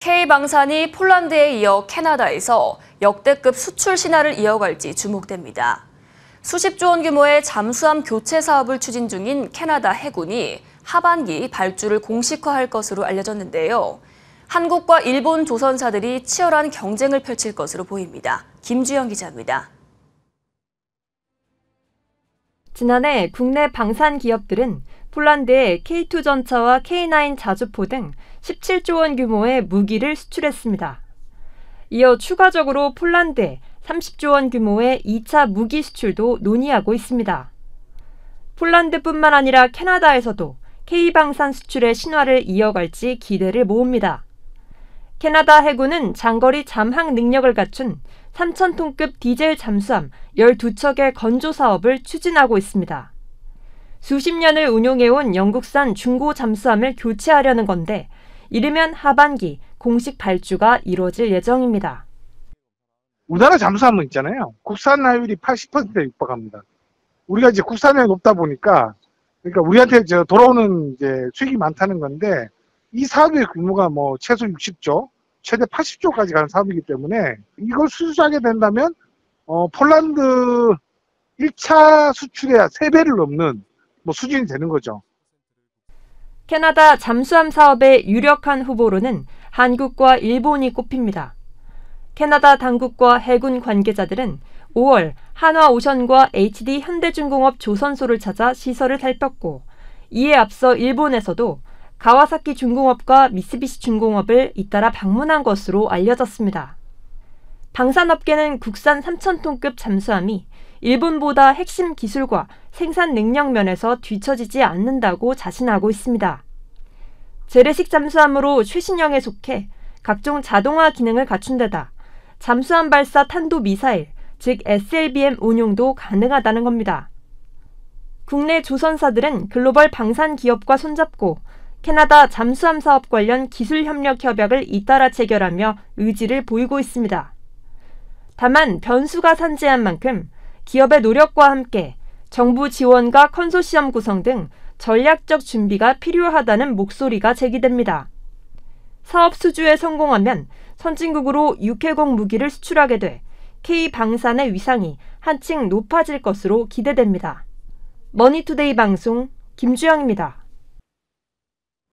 K방산이 폴란드에 이어 캐나다에서 역대급 수출 신화를 이어갈지 주목됩니다. 수십조 원 규모의 잠수함 교체 사업을 추진 중인 캐나다 해군이 하반기 발주를 공식화할 것으로 알려졌는데요. 한국과 일본 조선사들이 치열한 경쟁을 펼칠 것으로 보입니다. 김주영 기자입니다. 지난해 국내 방산 기업들은 폴란드에 K2 전차와 K9 자주포 등 17조 원 규모의 무기를 수출했습니다. 이어 추가적으로 폴란드에 30조 원 규모의 2차 무기 수출도 논의하고 있습니다. 폴란드뿐만 아니라 캐나다에서도 K방산 수출의 신화를 이어갈지 기대를 모읍니다. 캐나다 해군은 장거리 잠항 능력을 갖춘 3,000톤급 디젤 잠수함 12척의 건조 사업을 추진하고 있습니다. 수십 년을 운용해온 영국산 중고 잠수함을 교체하려는 건데, 이르면 하반기 공식 발주가 이뤄질 예정입니다. 우리나라 잠수함은 있잖아요. 국산 화율이 80%에 육박합니다. 우리가 이제 국산이 높다 보니까, 그러니까 우리한테 이 돌아오는 이제 수익이 많다는 건데, 이 사업의 규모가 뭐 최소 60조, 최대 80조까지 가는 사업이기 때문에 이걸 수주하게 된다면 어, 폴란드 1차 수출의 3배를 넘는 뭐 수준이 되는 거죠. 캐나다 잠수함 사업의 유력한 후보로는 한국과 일본이 꼽힙니다. 캐나다 당국과 해군 관계자들은 5월 한화 오션과 HD 현대중공업 조선소를 찾아 시설을 살폈고 이에 앞서 일본에서도 가와사키 중공업과 미쓰비시 중공업을 잇따라 방문한 것으로 알려졌습니다. 방산업계는 국산 3,000톤급 잠수함이 일본보다 핵심 기술과 생산 능력 면에서 뒤처지지 않는다고 자신하고 있습니다. 재래식 잠수함으로 최신형에 속해 각종 자동화 기능을 갖춘 데다 잠수함 발사 탄도 미사일, 즉 SLBM 운용도 가능하다는 겁니다. 국내 조선사들은 글로벌 방산 기업과 손잡고 캐나다 잠수함 사업 관련 기술 협력 협약을 잇따라 체결하며 의지를 보이고 있습니다. 다만 변수가 산재한 만큼 기업의 노력과 함께 정부 지원과 컨소시엄 구성 등 전략적 준비가 필요하다는 목소리가 제기됩니다. 사업 수주에 성공하면 선진국으로 육해공 무기를 수출하게 돼 K 방산의 위상이 한층 높아질 것으로 기대됩니다. 머니투데이 방송 김주영입니다.